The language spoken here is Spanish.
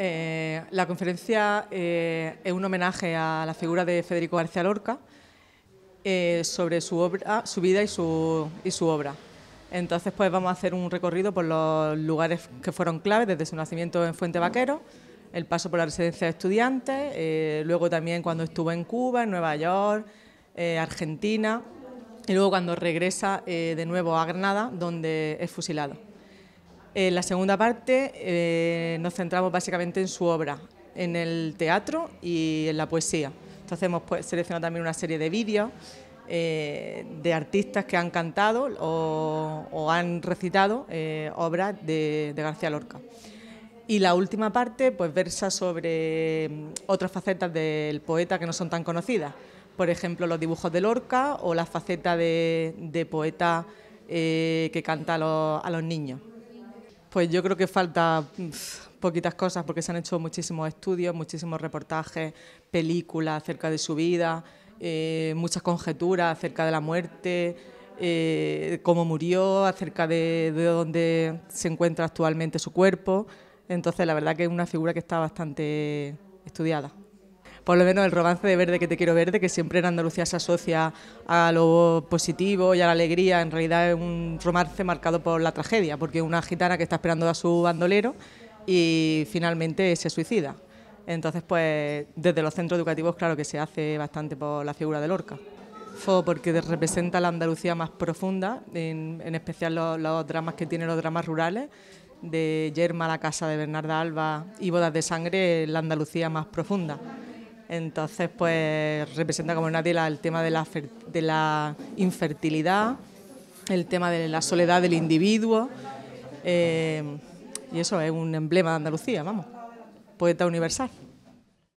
Eh, la conferencia eh, es un homenaje a la figura de Federico García Lorca eh, sobre su, vida y su, obra. Entonces, pues vamos a hacer un recorrido por los lugares que fueron claves desde su nacimiento en Fuente Vaquero, el paso por la residencia de estudiantes, luego también cuando estuvo en Cuba, en Nueva York, Argentina, y luego cuando regresa de nuevo a Granada, donde es fusilado. En eh, la segunda parte eh, nos centramos básicamente en su obra, en el teatro y en la poesía. Entonces hemos pues, seleccionado también una serie de vídeos eh, de artistas que han cantado o, han recitado obras de, García Lorca. Y la última parte pues versa sobre mm, otras facetas del poeta que no son tan conocidas, por ejemplo los dibujos de Lorca o la faceta de, poeta que canta a los niños. Pues yo creo que falta mm, poquitas cosas porque se han hecho muchísimos estudios, muchísimos reportajes, películas acerca de su vida, eh, muchas conjeturas acerca de la muerte, eh, cómo murió, acerca de, de dónde se encuentra actualmente su cuerpo. Entonces, la verdad que es una figura que está bastante estudiada por lo menos el romance de Verde que te quiero verde, que siempre en Andalucía se asocia a lo positivo y a la alegría, en realidad es un romance marcado por la tragedia, porque una gitana que está esperando a su bandolero y finalmente se suicida. Entonces, pues desde los centros educativos, claro que se hace bastante por la figura de Lorca. Fue porque representa la Andalucía más profunda, en, especial los, los, dramas que tienen los dramas rurales, de Yerma, la casa de Bernarda Alba y Bodas de Sangre, la Andalucía más profunda. Entonces, pues representa como nadie el tema de la, infertilidad, el tema de la soledad del individuo. Eh, y eso es un emblema de Andalucía, vamos, poeta universal.